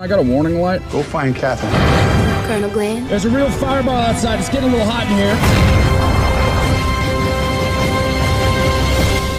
I got a warning light. Go find Catherine. Colonel Glenn. There's a real fireball outside. It's getting a little hot in here.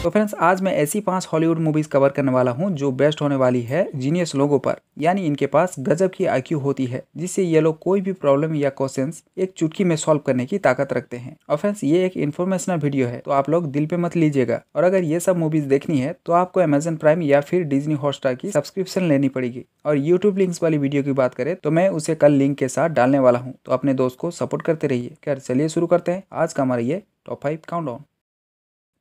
तो friends आज मैं ऐसी पांच Hollywood movies cover करने वाला हूं जो बेस्ट होने वाली है जीनियस लोगों पर यानी इनके पास गजब की आईक्यू होती है जिससे ये लोग कोई भी प्रॉब्लम या क्वेश्चन एक चुटकी में सॉल्व करने की ताकत रखते हैं और फ्रेंड्स ये एक इन्फॉर्मेशनल वीडियो है तो आप लोग दिल पे मत लीजिएगा और अगर ये सब मूवीज देखनी है तो आपको अमेजन प्राइम या फिर डिजनी हॉटस्टार की सब्सक्रिप्शन लेनी पड़ेगी और यूट्यूब लिंक्स वाली वीडियो की बात करें तो मैं उसे कल लिंक के साथ डालने वाला हूँ तो अपने दोस्त को सपोर्ट करते रहिए खैर चलिए शुरू करते हैं आज का हमारा ये top five count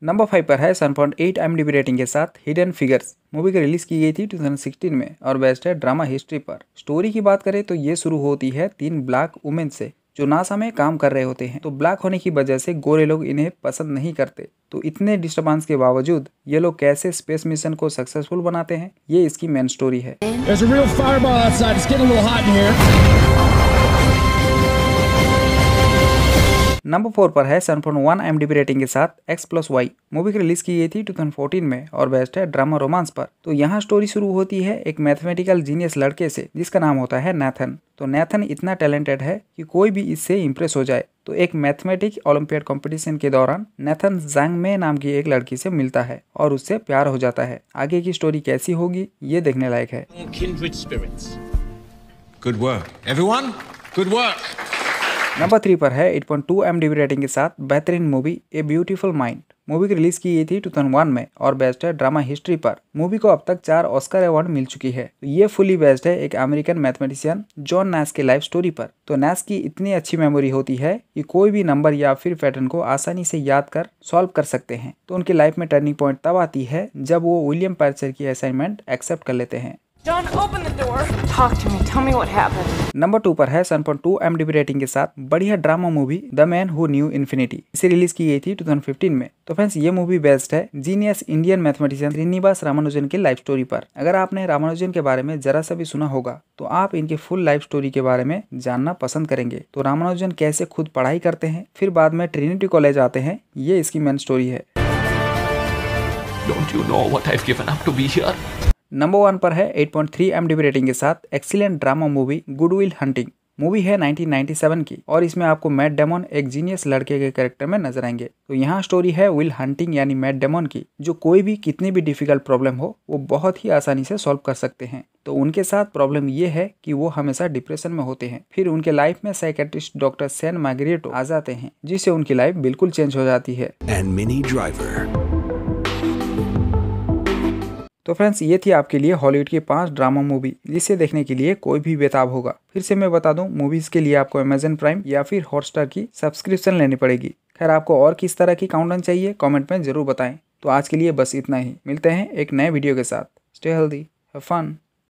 number five पर है seven point eight M rating के साथ हिडन फिगर्स मूवी की रिलीज़ की गई थी 2016 में और बेस्ट है ड्रामा हिस्ट्री पर स्टोरी की बात करें तो ये शुरू होती है तीन ब्लैक वुमेन से जो नासा में काम कर रहे होते हैं तो ब्लैक होने की वजह से गोरे लोग इन्हें पसंद नहीं करते तो इतने डिस्टर्बेंस के बावजूद ये लोग कैसे स्पेस मिशन को सक्सेसफुल बनाते हैं ये इसकी मेन स्टोरी है नंबर फोर पर है seven point one M rating के साथ X plus Y movie release की गई थी 2014 में और बेस्ट है ड्रामा रोमांस पर तो यहाँ स्टोरी शुरू होती है एक मैथमेटिकल जीनियस लड़के से जिसका नाम होता है नैथन तो नैथन इतना टैलेंटेड है कि कोई भी इससे इम्प्रेस हो जाए तो एक मैथमेटिक ओलंपियाड कंपटीशन के दौरान नेथन जैंग मे नाम की एक लड़की से मिलता है और उससे प्यार हो जाता है आगे की स्टोरी कैसी होगी ये देखने लायक है Good work. Everyone, good work. Number three पर है 8.2 पॉइंट रेटिंग के साथ बेहतरीन movie a beautiful mind movie की रिलीज की गई थी 2001 में और बेस्ट है ड्रामा हिस्ट्री पर मूवी को अब तक चार ऑस्कर अवार्ड मिल चुकी है तो ये फुली बेस्ड है एक अमेरिकन मैथमेटिशियन जॉन नैस के लाइफ स्टोरी पर तो नैस की इतनी अच्छी मेमोरी होती है कि कोई भी नंबर या फिर पैटर्न को आसानी से याद कर सॉल्व कर सकते हैं तो उनकी लाइफ में टर्निंग पॉइंट तब आती है जब वो विलियम पैरचर की असाइनमेंट एक्सेप्ट कर लेते हैं John, open the door. Talk to me. Tell me what happened. Number two पर है सन टू एम रेटिंग के साथ बढ़िया drama movie the man who knew infinity इसे रिलीज की गई थी 2015 में तो फ्रेंड्स ये मूवी बेस्ट है genius Indian mathematician Srinivasa Ramanujan की लाइफ स्टोरी पर अगर आपने रामानुजन के बारे में जरा सा भी सुना होगा तो आप इनके फुल लाइफ स्टोरी के बारे में जानना पसंद करेंगे तो रामानुजन कैसे खुद पढ़ाई करते हैं फिर बाद में ट्रिनिटी कॉलेज आते हैं ये इसकी मेन स्टोरी है Don't you know what I've given up to be here? Number one पर है 8.3 पॉइंट रेटिंग के साथ excellent drama movie good will hunting movie है 1997 की और इसमें आपको मैट डेमोन एक जीनियस लड़के के कैरेक्टर में नजर आएंगे तो यहाँ स्टोरी है विल हंटिंग यानी मैट डेमोन की जो कोई भी कितनी भी डिफिकल्ट प्रॉब्लम हो वो बहुत ही आसानी से सॉल्व कर सकते हैं तो उनके साथ प्रॉब्लम ये है कि वो हमेशा डिप्रेशन में होते हैं फिर उनके लाइफ में साइकेट्रिस्ट डॉक्टर सैन माग्रेटो आ जाते हैं जिससे उनकी लाइफ बिल्कुल चेंज हो जाती है एंड मिनी ड्राइवर तो फ्रेंड्स ये थी आपके लिए हॉलीवुड की पांच ड्रामा मूवी जिसे देखने के लिए कोई भी बेताब होगा फिर से मैं बता दूं मूवीज के लिए आपको अमेजन प्राइम या फिर हॉटस्टार की सब्सक्रिप्शन लेनी पड़ेगी खैर आपको और किस तरह की काउंटन चाहिए कॉमेंट में जरूर बताएं तो आज के लिए बस इतना ही मिलते हैं एक नए वीडियो के साथ स्टे हेल्दी है फन